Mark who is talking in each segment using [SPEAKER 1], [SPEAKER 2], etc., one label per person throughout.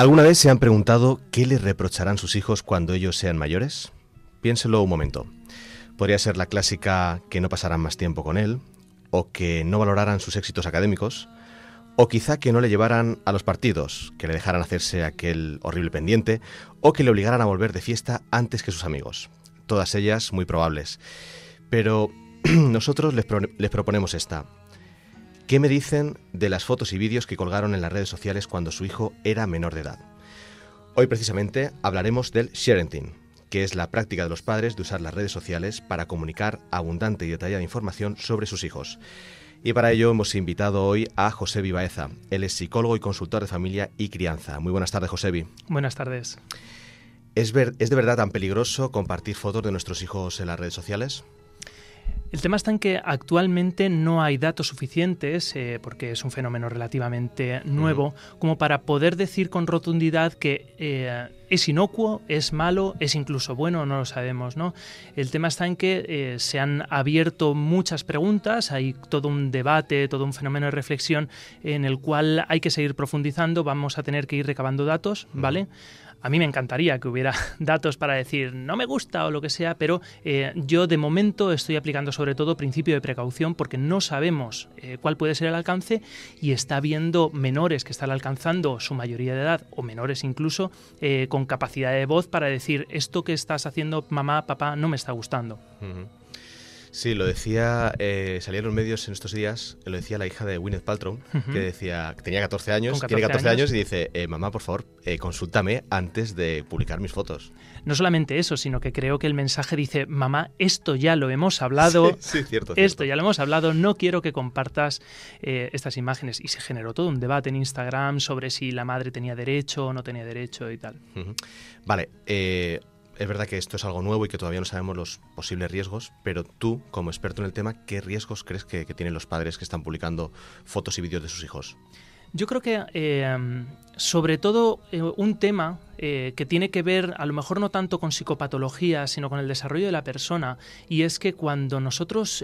[SPEAKER 1] ¿Alguna vez se han preguntado qué les reprocharán sus hijos cuando ellos sean mayores? Piénselo un momento. Podría ser la clásica que no pasaran más tiempo con él, o que no valoraran sus éxitos académicos, o quizá que no le llevaran a los partidos, que le dejaran hacerse aquel horrible pendiente, o que le obligaran a volver de fiesta antes que sus amigos. Todas ellas muy probables. Pero nosotros les proponemos esta. ¿Qué me dicen de las fotos y vídeos que colgaron en las redes sociales cuando su hijo era menor de edad? Hoy precisamente hablaremos del sharenting, que es la práctica de los padres de usar las redes sociales para comunicar abundante y detallada información sobre sus hijos. Y para ello hemos invitado hoy a José Vivaeza. Él es psicólogo y consultor de familia y crianza. Muy buenas tardes, Josebi.
[SPEAKER 2] Buenas tardes.
[SPEAKER 1] ¿Es de verdad tan peligroso compartir fotos de nuestros hijos en las redes sociales?
[SPEAKER 2] El tema está en que actualmente no hay datos suficientes, eh, porque es un fenómeno relativamente nuevo, como para poder decir con rotundidad que eh, es inocuo, es malo, es incluso bueno, no lo sabemos, ¿no? El tema está en que eh, se han abierto muchas preguntas, hay todo un debate, todo un fenómeno de reflexión en el cual hay que seguir profundizando, vamos a tener que ir recabando datos, ¿vale? A mí me encantaría que hubiera datos para decir no me gusta o lo que sea, pero eh, yo de momento estoy aplicando sobre todo principio de precaución porque no sabemos eh, cuál puede ser el alcance y está viendo menores que están alcanzando su mayoría de edad o menores incluso eh, con capacidad de voz para decir esto que estás haciendo mamá, papá no me está gustando.
[SPEAKER 1] Sí, lo decía, eh, salía en los medios en estos días, eh, lo decía la hija de Gwyneth Paltrow, que decía, que tenía 14 años, tiene 14 años. y dice, eh, mamá, por favor, eh, consúltame antes de publicar mis fotos.
[SPEAKER 2] No solamente eso, sino que creo que el mensaje dice, mamá, esto ya lo hemos hablado, esto ya lo hemos hablado, no quiero que compartas estas imágenes. Y se generó todo un debate en Instagram sobre si la madre tenía derecho o no tenía derecho y tal.
[SPEAKER 1] Vale, eh es verdad que esto es algo nuevo y que todavía no sabemos los posibles riesgos, pero tú, como experto en el tema, ¿qué riesgos crees que, tienen los padres que están publicando fotos y vídeos de sus hijos?
[SPEAKER 2] Yo creo que eh, sobre todo eh, un tema eh, que tiene que ver a lo mejor no tanto con psicopatología, sino con el desarrollo de la persona, y es que cuando nosotros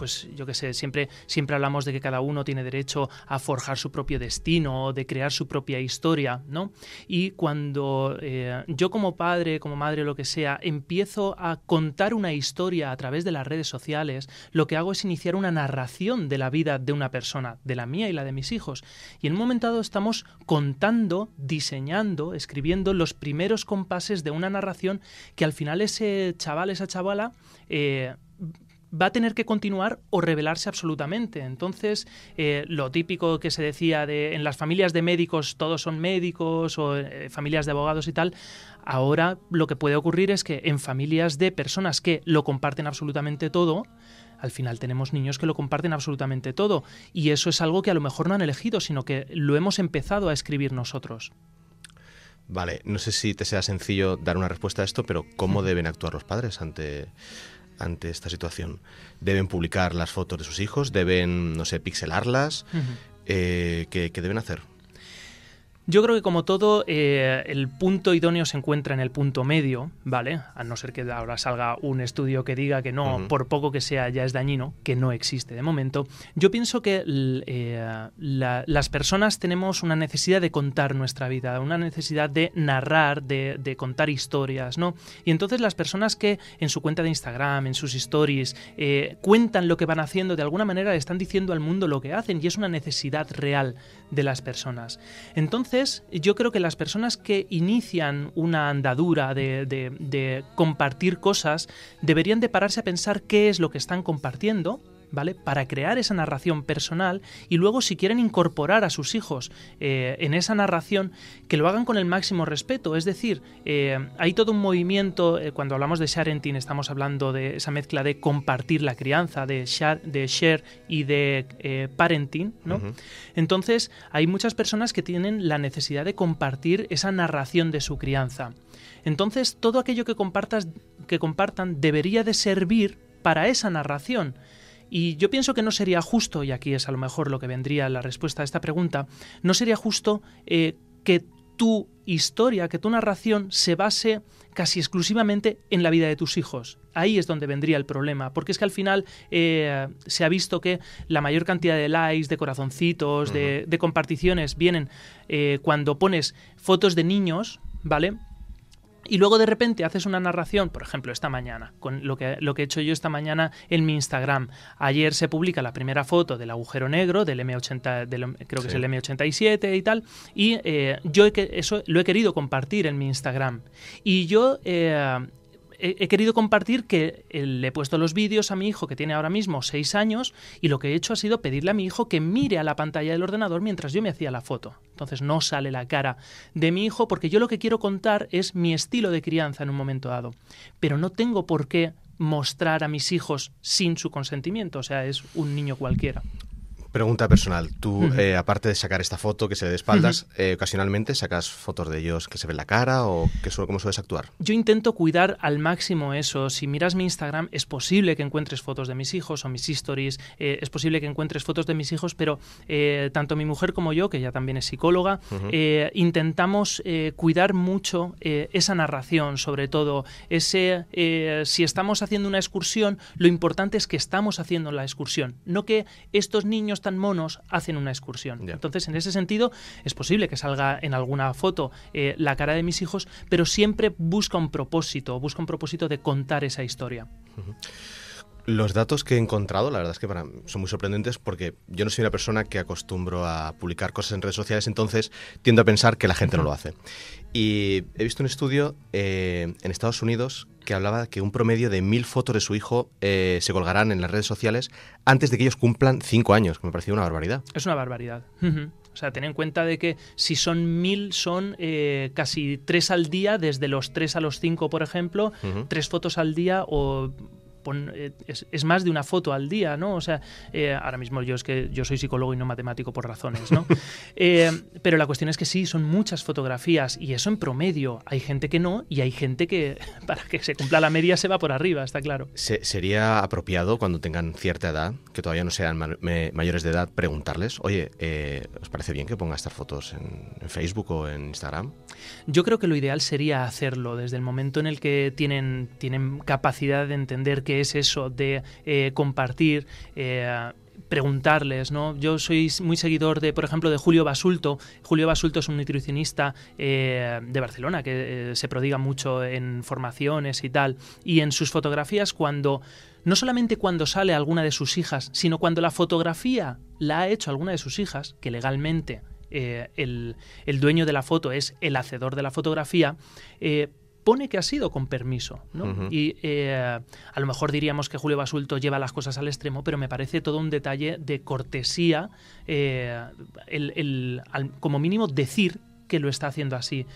[SPEAKER 2] pues yo qué sé, siempre, siempre hablamos de que cada uno tiene derecho a forjar su propio destino, de crear su propia historia, ¿no? Y cuando eh, yo como padre, como madre, lo que sea, empiezo a contar una historia a través de las redes sociales, lo que hago es iniciar una narración de la vida de una persona, de la mía y la de mis hijos. Y en un momento dado estamos contando, diseñando, escribiendo los primeros compases de una narración que al final ese chaval, esa chavala, eh, va a tener que continuar o revelarse absolutamente. Entonces, eh, lo típico que se decía de en las familias de médicos todos son médicos o eh, familias de abogados y tal, ahora lo que puede ocurrir es que en familias de personas que lo comparten absolutamente todo, al final tenemos niños que lo comparten absolutamente todo y eso es algo que a lo mejor no han elegido, sino que lo hemos empezado a escribir nosotros.
[SPEAKER 1] Vale, no sé si te sea sencillo dar una respuesta a esto, pero ¿cómo deben actuar los padres ante ante esta situación. Deben publicar las fotos de sus hijos, deben, no sé, pixelarlas. Eh, ¿Qué deben hacer?
[SPEAKER 2] Yo creo que como todo, eh, el punto idóneo se encuentra en el punto medio, ¿vale? A no ser que ahora salga un estudio que diga que no, por poco que sea, ya es dañino, que no existe de momento. Yo pienso que eh, las personas tenemos una necesidad de contar nuestra vida, una necesidad de narrar, de, contar historias, ¿no? Y entonces las personas que en su cuenta de Instagram, en sus stories, eh, cuentan lo que van haciendo, de alguna manera están diciendo al mundo lo que hacen y es una necesidad real de las personas. Entonces, yo creo que las personas que inician una andadura de, de compartir cosas deberían de pararse a pensar qué es lo que están compartiendo ¿vale? Para crear esa narración personal y luego si quieren incorporar a sus hijos eh, en esa narración, que lo hagan con el máximo respeto. Es decir, eh, hay todo un movimiento, eh, cuando hablamos de sharenting estamos hablando de esa mezcla de compartir la crianza, de share, de share y de parenting, Entonces, hay muchas personas que tienen la necesidad de compartir esa narración de su crianza. Entonces, todo aquello que, compartas, que compartan debería de servir para esa narración. Y yo pienso que no sería justo, y aquí es a lo mejor lo que vendría la respuesta a esta pregunta, no sería justo eh, que tu historia, que tu narración se base casi exclusivamente en la vida de tus hijos. Ahí es donde vendría el problema, porque es que al final eh, se ha visto que la mayor cantidad de likes, de corazoncitos, de, comparticiones vienen eh, cuando pones fotos de niños, ¿vale? y luego de repente haces una narración, por ejemplo, esta mañana, con lo que, lo que he hecho yo esta mañana en mi Instagram. Ayer se publica la primera foto del agujero negro, del M80, creo que es el M87 y tal, y eh, yo eso lo he querido compartir en mi Instagram. Y yo eh, he, querido compartir que eh, le he puesto los vídeos a mi hijo que tiene ahora mismo seis años y lo que he hecho ha sido pedirle a mi hijo que mire a la pantalla del ordenador mientras yo me hacía la foto. Entonces no sale la cara de mi hijo porque yo lo que quiero contar es mi estilo de crianza en un momento dado. Pero no tengo por qué mostrar a mis hijos sin su consentimiento, o sea, es un niño cualquiera.
[SPEAKER 1] Pregunta personal. Tú, eh, aparte de sacar esta foto que se ve de espaldas, eh, ocasionalmente sacas fotos de ellos que se ven la cara o que su cómo sueles actuar.
[SPEAKER 2] Yo intento cuidar al máximo eso. Si miras mi Instagram, es posible que encuentres fotos de mis hijos o mis stories. Eh, es posible que encuentres fotos de mis hijos, pero tanto mi mujer como yo, que ya también es psicóloga, intentamos cuidar mucho esa narración, sobre todo. Ese, si estamos haciendo una excursión, lo importante es que estamos haciendo la excursión, no que estos niños tan monos hacen una excursión. Entonces, en ese sentido, es posible que salga en alguna foto eh, la cara de mis hijos, pero siempre busca un propósito, busca un propósito de contar esa historia.
[SPEAKER 1] Los datos que he encontrado, la verdad es que para son muy sorprendentes porque yo no soy una persona que acostumbro a publicar cosas en redes sociales, entonces tiendo a pensar que la gente no lo hace. Y he visto un estudio eh, en Estados Unidos que hablaba que un promedio de mil fotos de su hijo eh, se colgarán en las redes sociales antes de que ellos cumplan cinco años, que me pareció una barbaridad.
[SPEAKER 2] Es una barbaridad. O sea, ten en cuenta de que si son mil, son eh, casi tres al día, desde los tres a los cinco, por ejemplo, tres fotos al día o eh, es, más de una foto al día, ¿no? O sea, eh, ahora mismo yo es que yo soy psicólogo y no matemático por razones, ¿no? Eh, pero la cuestión es que sí, son muchas fotografías y eso en promedio. Hay gente que no y hay gente que para que se cumpla la media se va por arriba, está claro.
[SPEAKER 1] sería apropiado cuando tengan cierta edad, que todavía no sean mayores de edad, preguntarles, oye, ¿os parece bien que ponga estas fotos en, Facebook o en Instagram?
[SPEAKER 2] Yo creo que lo ideal sería hacerlo desde el momento en el que tienen, tienen capacidad de entender que que es eso de eh, compartir. Eh, preguntarles, ¿no? Yo soy muy seguidor de, por ejemplo, de Julio Basulto. Julio Basulto es un nutricionista eh, de Barcelona que se prodiga mucho en formaciones y tal. Y en sus fotografías, cuando no solamente cuando sale alguna de sus hijas, sino cuando la fotografía la ha hecho alguna de sus hijas, que legalmente el, dueño de la foto es el hacedor de la fotografía, pone que ha sido con permiso. Y eh, a lo mejor diríamos que Julio Basulto lleva las cosas al extremo, pero me parece todo un detalle de cortesía, eh, como mínimo decir que lo está haciendo así.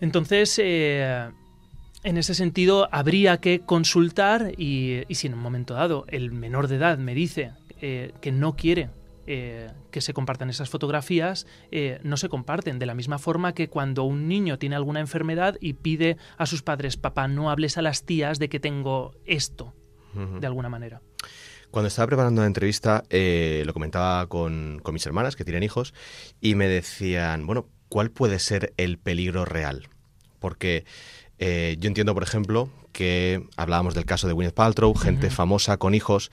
[SPEAKER 2] Entonces, eh, en ese sentido, habría que consultar y, y, si en un momento dado el menor de edad me dice que no quiere eh, que se compartan esas fotografías eh, no se comparten. De la misma forma que cuando un niño tiene alguna enfermedad y pide a sus padres, papá, no hables a las tías de que tengo esto, de alguna manera.
[SPEAKER 1] Cuando estaba preparando la entrevista, eh, lo comentaba con, mis hermanas que tienen hijos y me decían, bueno, ¿cuál puede ser el peligro real? Porque yo entiendo, por ejemplo, que hablábamos del caso de Gwyneth Paltrow, gente famosa con hijos,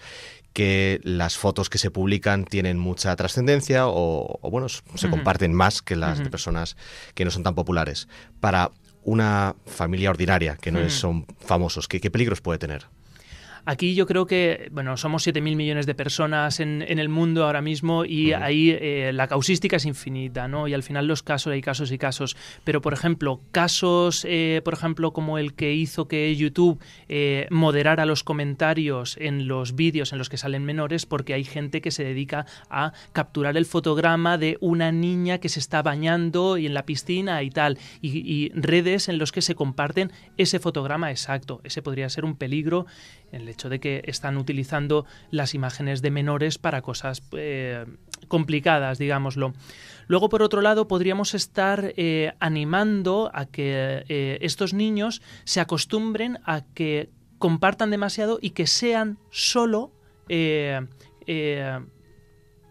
[SPEAKER 1] que las fotos que se publican tienen mucha trascendencia o, bueno, se comparten más que las de personas que no son tan populares. Para una familia ordinaria, que no son famosos, ¿qué, peligros puede tener?
[SPEAKER 2] Aquí yo creo que, bueno, somos 7.000 millones de personas en, el mundo ahora mismo y ahí eh, la causística es infinita, ¿no? Y al final los casos, hay casos y casos. Pero, por ejemplo, casos, eh, por ejemplo, como el que hizo que YouTube eh, moderara los comentarios en los vídeos en los que salen menores, porque hay gente que se dedica a capturar el fotograma de una niña que se está bañando y en la piscina y tal, y, redes en los que se comparten ese fotograma exacto. Ese podría ser un peligro en hecho de que están utilizando las imágenes de menores para cosas eh, complicadas, digámoslo. Luego, por otro lado, podríamos estar eh, animando a que eh, estos niños se acostumbren a que compartan demasiado y que sean solo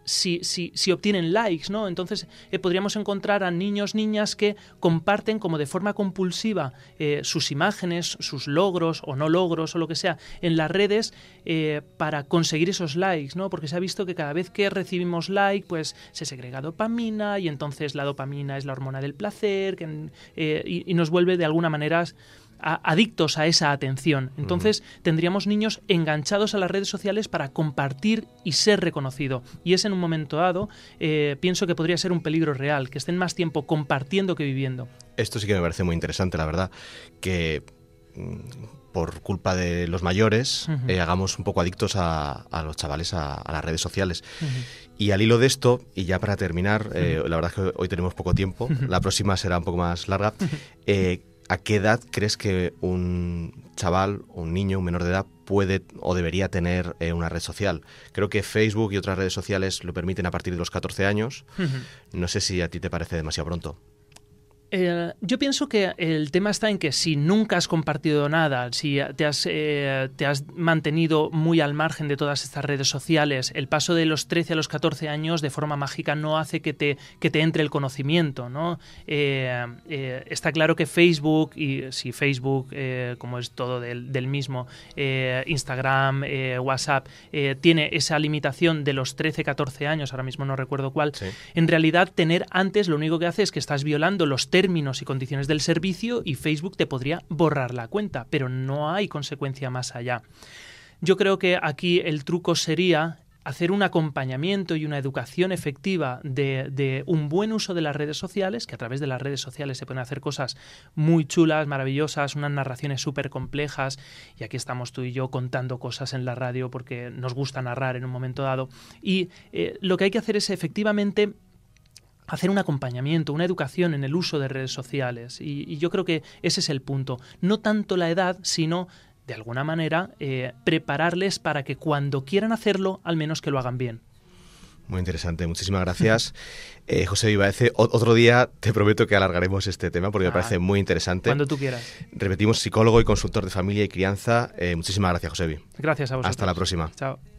[SPEAKER 2] si, obtienen likes, ¿no? Entonces eh, podríamos encontrar a niños, niñas que comparten como de forma compulsiva eh, sus imágenes, sus logros o no logros o lo que sea en las redes eh, para conseguir esos likes, ¿no? Porque se ha visto que cada vez que recibimos like, pues se segrega dopamina y entonces la dopamina es la hormona del placer y nos vuelve de alguna manera adictos a esa atención. Entonces tendríamos niños enganchados a las redes sociales para compartir y ser reconocido. Y es en un momento dado, eh, pienso que podría ser un peligro real, que estén más tiempo compartiendo que viviendo.
[SPEAKER 1] Esto sí que me parece muy interesante, la verdad, que mm, por culpa de los mayores, eh, hagamos un poco adictos a, los chavales a, las redes sociales. Y al hilo de esto, y ya para terminar, eh, la verdad es que hoy tenemos poco tiempo, la próxima será un poco más larga, ¿a qué edad crees que un chaval, un niño, un menor de edad puede o debería tener eh, una red social? Creo que Facebook y otras redes sociales lo permiten a partir de los 14 años. No sé si a ti te parece demasiado pronto.
[SPEAKER 2] Eh, yo pienso que el tema está en que si nunca has compartido nada, si te has, eh, mantenido muy al margen de todas estas redes sociales, el paso de los 13 a los 14 años de forma mágica no hace que te, que te entre el conocimiento. ¿no? Eh, está claro que Facebook, y si Facebook, como es todo del, mismo, Instagram, WhatsApp, tiene esa limitación de los 13, 14 años, ahora mismo no recuerdo cuál, en realidad tener antes lo único que hace es que estás violando los términos términos y condiciones del servicio y Facebook te podría borrar la cuenta, pero no hay consecuencia más allá. Yo creo que aquí el truco sería hacer un acompañamiento y una educación efectiva de, un buen uso de las redes sociales, que a través de las redes sociales se pueden hacer cosas muy chulas, maravillosas, unas narraciones súper complejas, y aquí estamos tú y yo contando cosas en la radio porque nos gusta narrar en un momento dado, y eh, lo que hay que hacer es efectivamente hacer un acompañamiento, una educación en el uso de redes sociales. Y, yo creo que ese es el punto. No tanto la edad, sino, de alguna manera, eh, prepararles para que cuando quieran hacerlo, al menos que lo hagan bien.
[SPEAKER 1] Muy interesante, muchísimas gracias. Eh, José Vivaece, otro día te prometo que alargaremos este tema porque me ah. parece muy interesante. Cuando tú quieras. Repetimos, psicólogo y consultor de familia y crianza. Eh, muchísimas gracias, José Gracias a vosotros. Hasta la próxima. Chao.